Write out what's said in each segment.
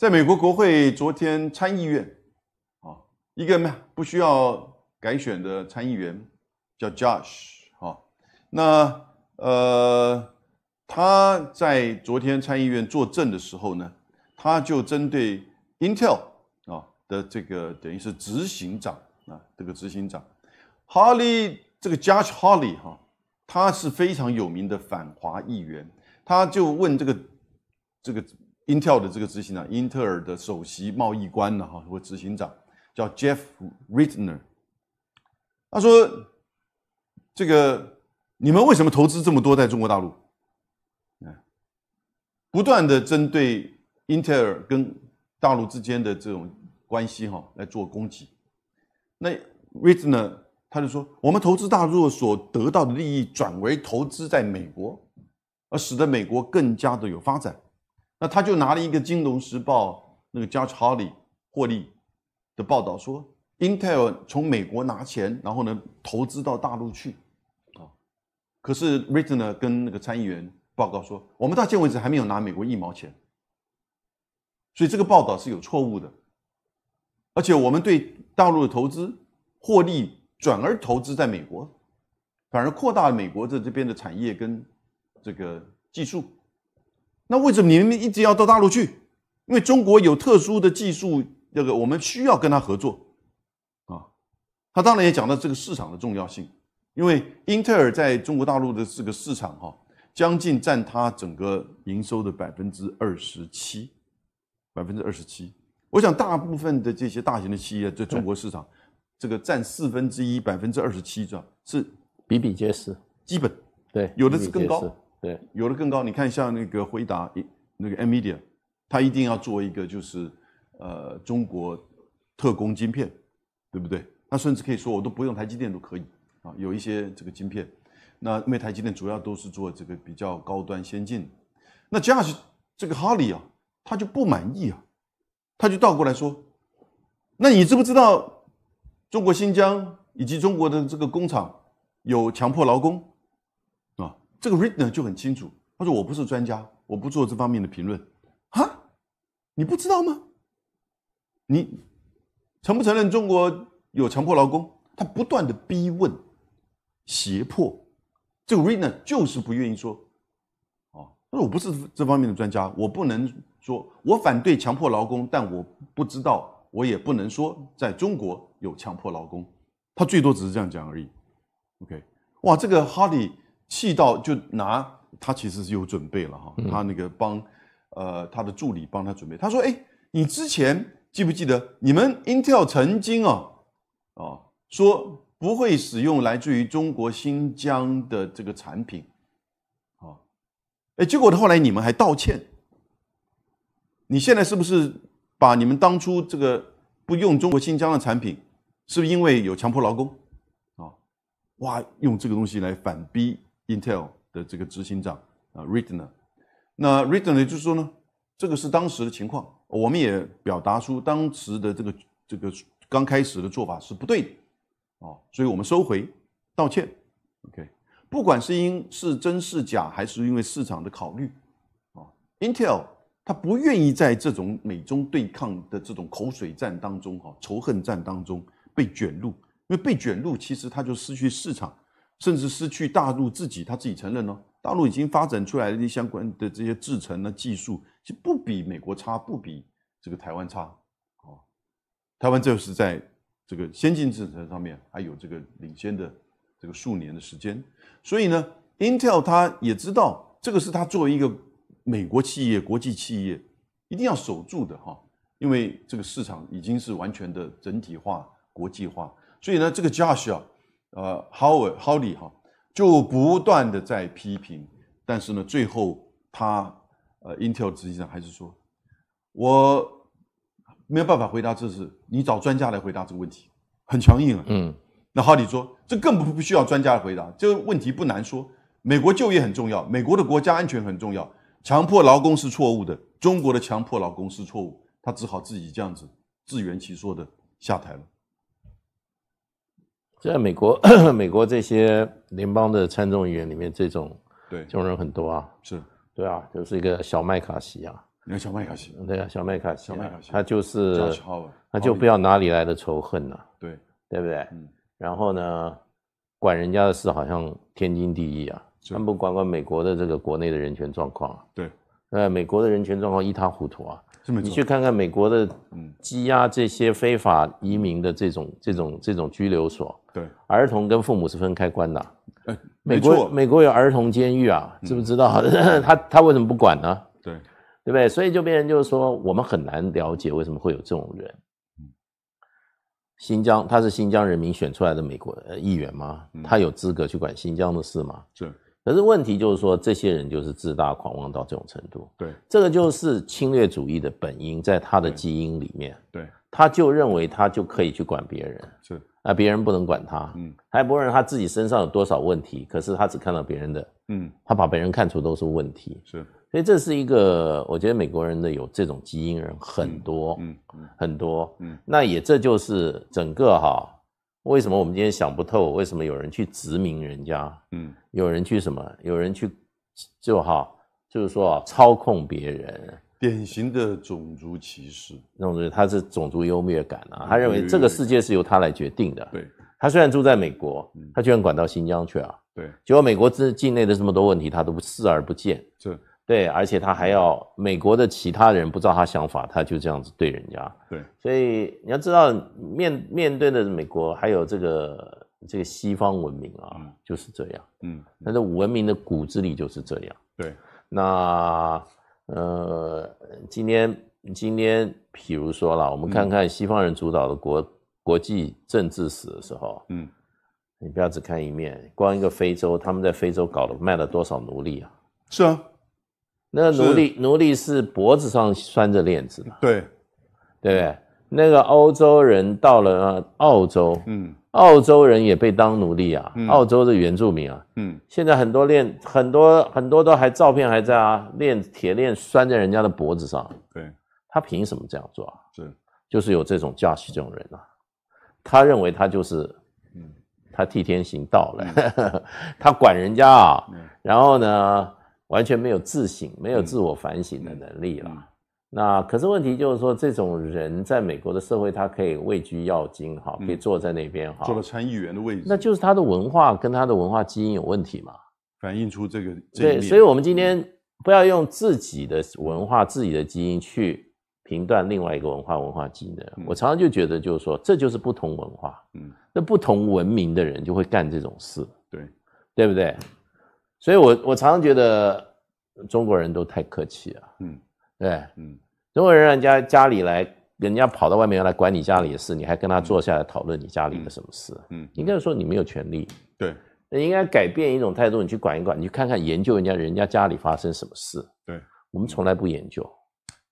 在美国国会昨天参议院，啊，一个什不需要改选的参议员叫 Josh 啊，那呃他在昨天参议院作证的时候呢，他就针对 Intel 啊的这个等于是执行长啊这个执行长，Holly 这个 j o s h Holly 哈，他是非常有名的反华议员，他就问这个这个。Intel 的这个执行长，英特尔的首席贸易官呢，哈，或执行长叫 Jeff Ritenner，他说：“这个你们为什么投资这么多在中国大陆？嗯，不断的针对英特尔跟大陆之间的这种关系哈来做攻击。”那 r i t e n e r 他就说：“我们投资大陆所得到的利益，转为投资在美国，而使得美国更加的有发展。”那他就拿了一个《金融时报》那个 j u o g e Holly 获利的报道，说 Intel 从美国拿钱，然后呢投资到大陆去，啊，可是 r i c h e r 呢跟那个参议员报告说，我们到目前为止还没有拿美国一毛钱，所以这个报道是有错误的，而且我们对大陆的投资获利，转而投资在美国，反而扩大了美国这这边的产业跟这个技术。那为什么你们一直要到大陆去？因为中国有特殊的技术，这个我们需要跟他合作啊。他当然也讲到这个市场的重要性，因为英特尔在中国大陆的这个市场哈，将近占它整个营收的百分之二十七，百分之二十七。我想大部分的这些大型的企业在中国市场，这个占四分之一，百分之二十七，这样是比比皆是，基本对，有的是更高。对，有的更高。你看，像那个回答，那个 Media，他一定要做一个，就是呃，中国特供晶片，对不对？他甚至可以说，我都不用台积电都可以啊。有一些这个晶片，那为台积电主要都是做这个比较高端先进那那加上这个哈里啊，他就不满意啊，他就倒过来说，那你知不知道中国新疆以及中国的这个工厂有强迫劳工？这个 Ridner 就很清楚，他说：“我不是专家，我不做这方面的评论。”哈，你不知道吗？你承不承认中国有强迫劳工？他不断的逼问、胁迫，这个 Ridner 就是不愿意说。哦，他说：“我不是这方面的专家，我不能说，我反对强迫劳工，但我不知道，我也不能说在中国有强迫劳工。”他最多只是这样讲而已。OK，哇，这个哈 y 气到就拿他其实是有准备了哈，他那个帮，呃，他的助理帮他准备。他说：“哎，你之前记不记得你们 Intel 曾经啊啊说不会使用来自于中国新疆的这个产品啊？哎，结果后来你们还道歉。你现在是不是把你们当初这个不用中国新疆的产品，是不是因为有强迫劳工啊？哇，用这个东西来反逼？” Intel 的这个执行长啊 r i t n e r 那 r i t n e r 就是说呢，这个是当时的情况，我们也表达出当时的这个这个刚开始的做法是不对的，哦，所以我们收回道歉，OK，不管是因是真是假，还是因为市场的考虑，啊，Intel 他不愿意在这种美中对抗的这种口水战当中哈，仇恨战当中被卷入，因为被卷入其实他就失去市场。甚至失去大陆自己，他自己承认哦，大陆已经发展出来的相关的这些制程的技术就不比美国差，不比这个台湾差，啊，台湾就是在这个先进制程上面还有这个领先的这个数年的时间，所以呢，Intel 他也知道这个是他作为一个美国企业、国际企业一定要守住的哈，因为这个市场已经是完全的整体化、国际化，所以呢，这个 Josh 啊。呃 h o w Howdy 哈，就不断的在批评，但是呢，最后他呃，Intel 实际上还是说，我没有办法回答这事，你找专家来回答这个问题，很强硬啊。嗯，那 h o w y 说，这更不不需要专家来回答，这个问题不难说，美国就业很重要，美国的国家安全很重要，强迫劳工是错误的，中国的强迫劳工是错误，他只好自己这样子自圆其说的下台了。在美国，美国这些联邦的参众议员里面，这种对这种人很多啊，是对啊，就是一个小麦卡西啊，你看小麦卡西，对啊，小麦卡西，小麦卡他就是，他就不要哪里来的仇恨呢？对，对不对？嗯，然后呢，管人家的事好像天经地义啊，但不管管美国的这个国内的人权状况，对，呃，美国的人权状况一塌糊涂啊。你去看看美国的，羁押这些非法移民的这种这种这种拘留所，对，儿童跟父母是分开关的。美国美国有儿童监狱啊，知不知道？他他为什么不管呢？对，对不对？所以就变成就是说，我们很难了解为什么会有这种人。新疆他是新疆人民选出来的美国呃议员吗？他有资格去管新疆的事吗？是。可是问题就是说，这些人就是自大狂妄到这种程度。对，这个就是侵略主义的本因，在他的基因里面。对，他就认为他就可以去管别人。是，那别人不能管他。嗯，还不认他自己身上有多少问题，可是他只看到别人的。嗯，他把别人看出都是问题。是，所以这是一个，我觉得美国人的有这种基因人很多。嗯嗯，很多。嗯，那也这就是整个哈。为什么我们今天想不透？为什么有人去殖民人家？嗯，有人去什么？有人去，就哈，就是说操控别人，典型的种族歧视。种他是种族优越感啊，他认为这个世界是由他来决定的。对，他虽然住在美国，他居然管到新疆去啊。对，结果美国自境内的这么多问题，他都视而不见。对。对，而且他还要美国的其他人不知道他想法，他就这样子对人家。对，所以你要知道，面面对的美国，还有这个这个西方文明啊，就是这样。嗯，那的文明的骨子里就是这样。对，那呃，今天今天，譬如说了，我们看看西方人主导的国国际政治史的时候，嗯，你不要只看一面，光一个非洲，他们在非洲搞了卖了多少奴隶啊？是啊。那奴隶奴隶是脖子上拴着链子的，对，对不对？那个欧洲人到了澳洲，嗯，澳洲人也被当奴隶啊，澳洲的原住民啊，嗯，现在很多链，很多很多都还照片还在啊，链铁链拴在人家的脖子上，对，他凭什么这样做啊？是，就是有这种教士这种人啊，他认为他就是，嗯，他替天行道了，他管人家啊，然后呢？完全没有自省、没有自我反省的能力了。那可是问题就是说，这种人在美国的社会，他可以位居要津，哈，可以坐在那边，哈，做了参议员的位置，那就是他的文化跟他的文化基因有问题嘛？反映出这个对，所以我们今天不要用自己的文化、自己的基因去评断另外一个文化、文化基因。我常常就觉得，就是说，这就是不同文化，嗯，那不同文明的人就会干这种事，对，对不对？所以，我我常常觉得中国人都太客气了。嗯，对，嗯，中国人让人家家里来，人家跑到外面来管你家里的事，你还跟他坐下来讨论你家里的什么事？嗯，应该说你没有权利。对，应该改变一种态度，你去管一管，你去看看研究人家人家家里发生什么事。对，我们从来不研究。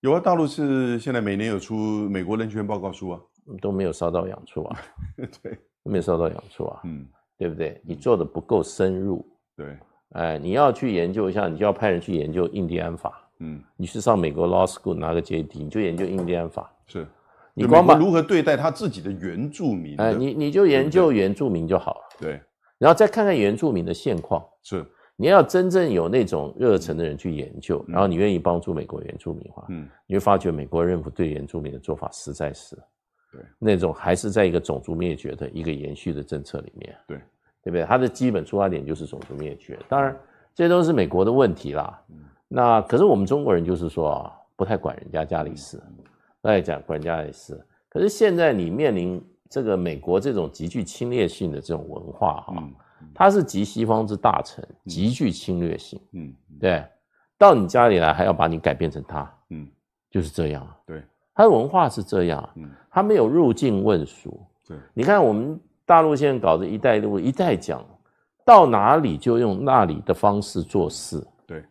有啊，大陆是现在每年有出美国人权报告书啊，都没有烧到两处啊。对，都没有烧到两处啊。嗯，对不对？你做的不够深入。对。哎，你要去研究一下，你就要派人去研究印第安法。嗯，你去上美国 law school 拿个 JD，你就研究印第安法。是，你光把如何对待他自己的原住民。哎，你你就研究原住民就好了。对，然后再看看原住民的现况。是，你要真正有那种热忱的人去研究，然后你愿意帮助美国原住民化，嗯，你会发觉美国政府对原住民的做法实在是，对，那种还是在一个种族灭绝的一个延续的政策里面。对。对不对？它的基本出发点就是种族灭绝。当然，这都是美国的问题啦。那可是我们中国人就是说啊，不太管人家家里事。大也讲管家里事，可是现在你面临这个美国这种极具侵略性的这种文化哈，它是集西方之大成，极具侵略性。嗯，对，到你家里来还要把你改变成他，嗯，就是这样。对，他的文化是这样。嗯，他没有入境问俗。对，你看我们。大陆现在搞的一带一路”，一带讲到哪里就用那里的方式做事。对，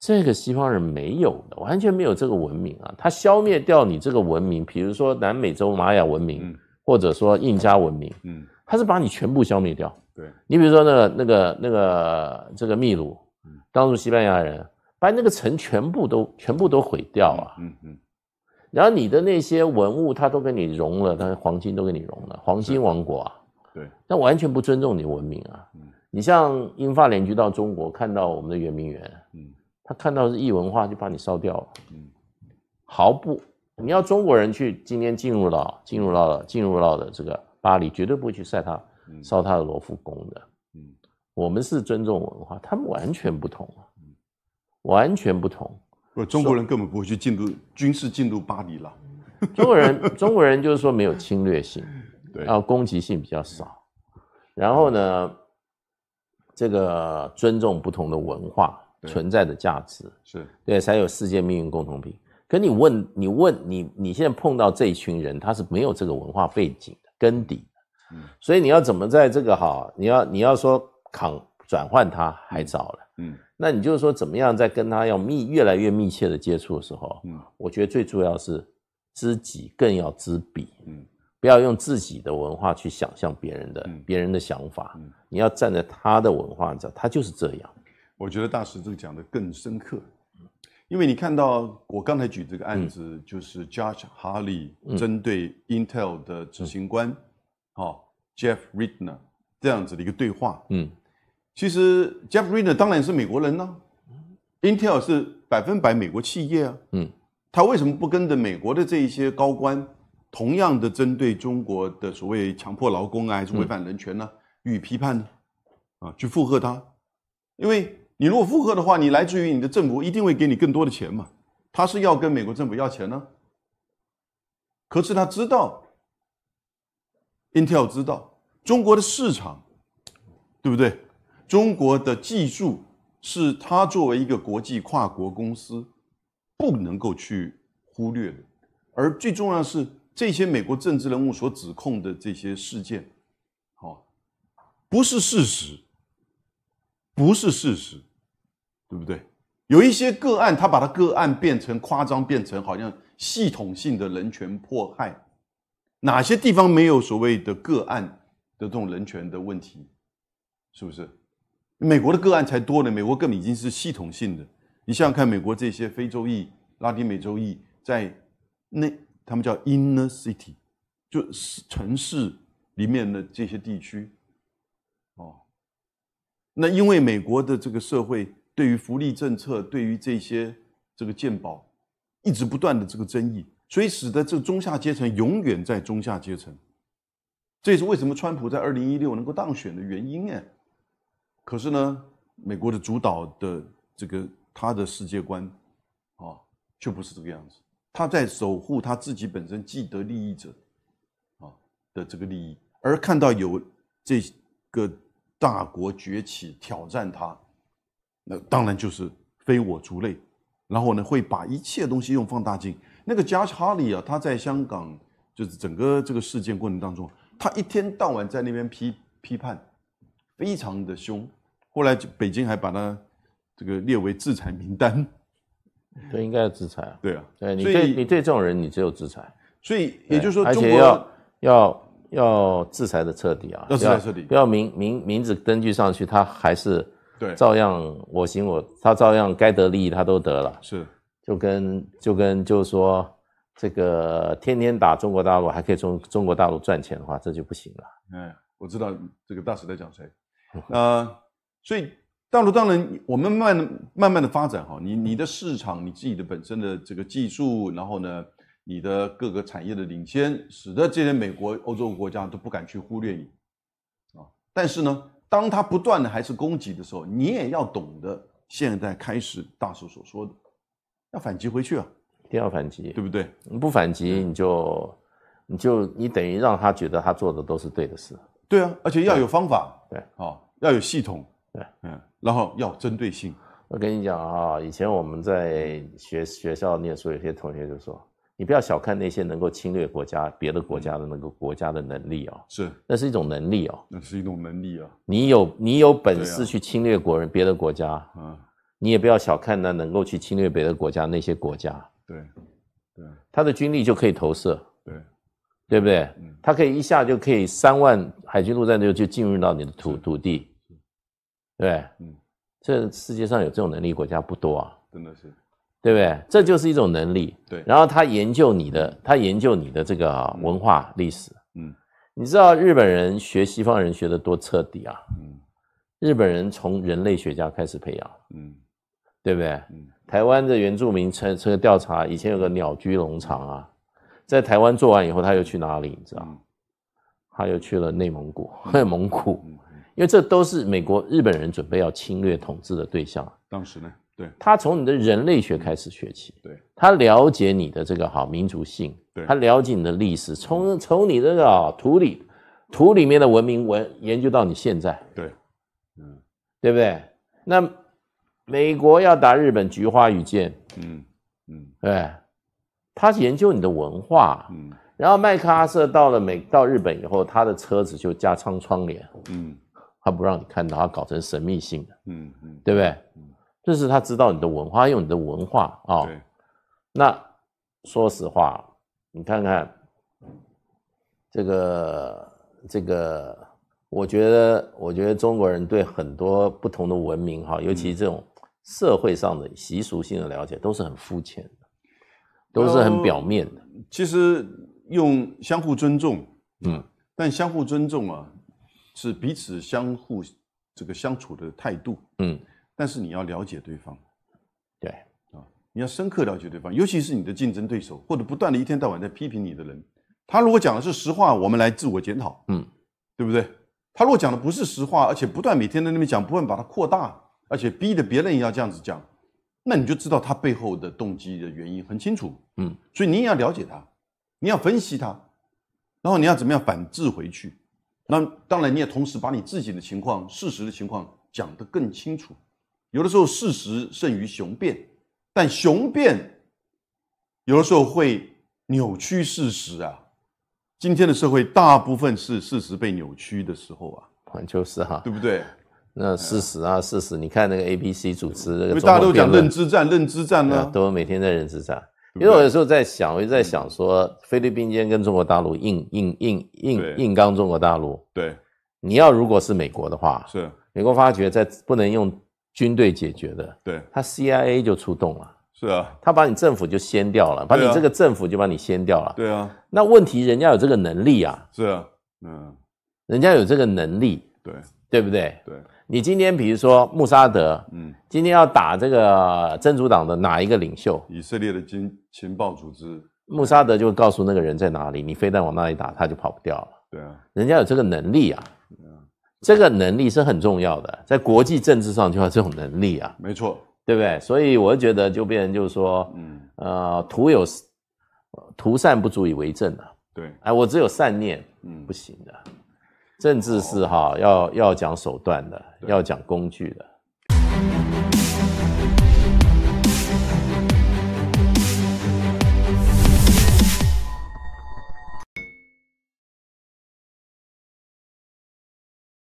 这个西方人没有的，完全没有这个文明啊！他消灭掉你这个文明，比如说南美洲玛雅文明，或者说印加文明，嗯，他是把你全部消灭掉。对，你比如说那个、那个、那个这个秘鲁，嗯，当初西班牙人把那个城全部都、全部都毁掉啊。嗯嗯，然后你的那些文物，他都给你融了，他黄金都给你融了，黄金王国啊！对，那完全不尊重你的文明啊！嗯，你像英法联军到中国看到我们的圆明园，嗯，他看到是异文化就把你烧掉，嗯，毫不。你要中国人去今天进入到进入到的进入到的这个巴黎，绝对不会去晒他烧他的罗浮宫的，嗯，我们是尊重文化，他们完全不同啊，嗯，完全不同。不，中国人根本不会去进入军事进入巴黎了，中国人中国人就是说没有侵略性。然后攻击性比较少，然后呢，这个尊重不同的文化存在的价值是对才有世界命运共同体。可你问你问你，你现在碰到这一群人，他是没有这个文化背景的根底的，嗯，所以你要怎么在这个哈，你要你要说抗转换，他还早了，嗯，那你就是说怎么样在跟他要密越来越密切的接触的时候，嗯，我觉得最主要是知己更要知彼，嗯。不要用自己的文化去想象别人的、别人的想法。嗯，你要站在他的文化着，他就是这样。我觉得大师这个讲的更深刻，因为你看到我刚才举这个案子，就是 Judge Harley 针对 Intel 的执行官，哦，Jeff r i t n e r 这样子的一个对话。嗯，其实 Jeff r i t n e r 当然是美国人呢，Intel 是百分百美国企业啊。嗯，他为什么不跟着美国的这一些高官？同样的，针对中国的所谓强迫劳工啊，还是违反人权呢？予以批判呢？啊，去附和他，因为你如果附和的话，你来自于你的政府一定会给你更多的钱嘛。他是要跟美国政府要钱呢，可是他知道，Intel 知道中国的市场，对不对？中国的技术是他作为一个国际跨国公司不能够去忽略的，而最重要是。这些美国政治人物所指控的这些事件，哦，不是事实，不是事实，对不对？有一些个案，他把他个案变成夸张，变成好像系统性的人权迫害。哪些地方没有所谓的个案的这种人权的问题？是不是？美国的个案才多呢？美国根本已经是系统性的。你想想看，美国这些非洲裔、拉丁美洲裔，在那。他们叫 inner city，就是城市里面的这些地区，哦，那因为美国的这个社会对于福利政策、对于这些这个健保，一直不断的这个争议，所以使得这中下阶层永远在中下阶层。这也是为什么川普在二零一六能够当选的原因哎。可是呢，美国的主导的这个他的世界观，啊，却不是这个样子。他在守护他自己本身既得利益者，啊的这个利益，而看到有这个大国崛起挑战他，那当然就是非我族类，然后呢会把一切东西用放大镜。那个加查理啊，他在香港就是整个这个事件过程当中，他一天到晚在那边批批判，非常的凶。后来北京还把他这个列为制裁名单。对，应该要制裁啊！对啊，对你对你对这种人，你只有制裁。所以也就是说，而且要要要制裁的彻底啊，要彻底，不要名名名字登记上去，他还是对，照样我行我他照样该得利益他都得了。是，就跟就跟就是说，这个天天打中国大陆，还可以从中国大陆赚钱的话，这就不行了。嗯，我知道这个大使在讲谁。嗯，所以。大陆当然，我们慢慢慢的发展哈。你你的市场，你自己的本身的这个技术，然后呢，你的各个产业的领先，使得这些美国、欧洲国家都不敢去忽略你啊。但是呢，当他不断的还是攻击的时候，你也要懂得现在开始大师所说的要反击回去啊。一定要反击，对不对？你不反击，你就你就你等于让他觉得他做的都是对的事。对啊，而且要有方法，对啊，要有系统。对，嗯，然后要针对性。我跟你讲啊，以前我们在学学校念书，有些同学就说：“你不要小看那些能够侵略国家、别的国家的那个国家的能力哦，是，那是一种能力哦，那是一种能力啊。你有你有本事去侵略国人、别的国家啊，你也不要小看那能够去侵略别的国家那些国家。对，对，他的军力就可以投射，对，对不对？他可以一下就可以三万海军陆战队就进入到你的土土地。”对，嗯，这世界上有这种能力国家不多啊，真的是，对不对？这就是一种能力。对，然后他研究你的，他研究你的这个文化历史，嗯，你知道日本人学西方人学的多彻底啊，嗯，日本人从人类学家开始培养，嗯，对不对？嗯，台湾的原住民，这这调查，以前有个鸟居农场啊，在台湾做完以后，他又去哪里？你知道？他又去了内蒙古，内蒙古。因为这都是美国日本人准备要侵略统治的对象。当时呢，对，他从你的人类学开始学起，对，他了解你的这个好民族性，对，他了解你的历史，从从你这个土里土里面的文明文研究到你现在，对，嗯，对不对？那美国要打日本，菊花与剑，嗯嗯，对，他研究你的文化，嗯，然后麦克阿瑟到了美到日本以后，他的车子就加装窗帘，嗯。他不让你看到，他搞成神秘性的，嗯嗯，对不对？就这是他知道你的文化，用你的文化啊。那说实话，你看看这个这个，我觉得我觉得中国人对很多不同的文明哈，尤其这种社会上的习俗性的了解，都是很肤浅的，都是很表面的。其实用相互尊重，嗯，但相互尊重啊。是彼此相互这个相处的态度，嗯，但是你要了解对方，对啊，你要深刻了解对方，尤其是你的竞争对手或者不断的一天到晚在批评你的人，他如果讲的是实话，我们来自我检讨，嗯，对不对？他如果讲的不是实话，而且不断每天在那边讲，不断把它扩大，而且逼着别人也要这样子讲，那你就知道他背后的动机的原因很清楚，嗯，所以你也要了解他，你要分析他，然后你要怎么样反制回去。那当然，你也同时把你自己的情况、事实的情况讲得更清楚。有的时候事实胜于雄辩，但雄辩有的时候会扭曲事实啊。今天的社会大部分是事实被扭曲的时候啊，环球时哈，对不对？那事实啊，事实，你看那个 A、B、C 主持大家都讲认知战，认知战呢，都每天在认知战。因为我有时候在想，我在想说，菲律宾间跟中国大陆硬硬硬硬硬刚中国大陆。对，你要如果是美国的话，是美国发觉在不能用军队解决的，对，他 CIA 就出动了，是啊，他把你政府就掀掉了，把你这个政府就把你掀掉了，对啊，那问题人家有这个能力啊，是啊，嗯，人家有这个能力，对，对不对？对。你今天比如说穆沙德，嗯，今天要打这个真主党的哪一个领袖？以色列的情情报组织穆沙德就会告诉那个人在哪里，你非但往那里打，他就跑不掉了。对啊，人家有这个能力啊，这个能力是很重要的，在国际政治上就要这种能力啊。没错，对不对？所以我觉得就变成就是说，嗯，呃，徒有徒善不足以为政啊。对，哎，我只有善念，嗯，不行的。政治是哈，要要讲手段的，要讲工具的。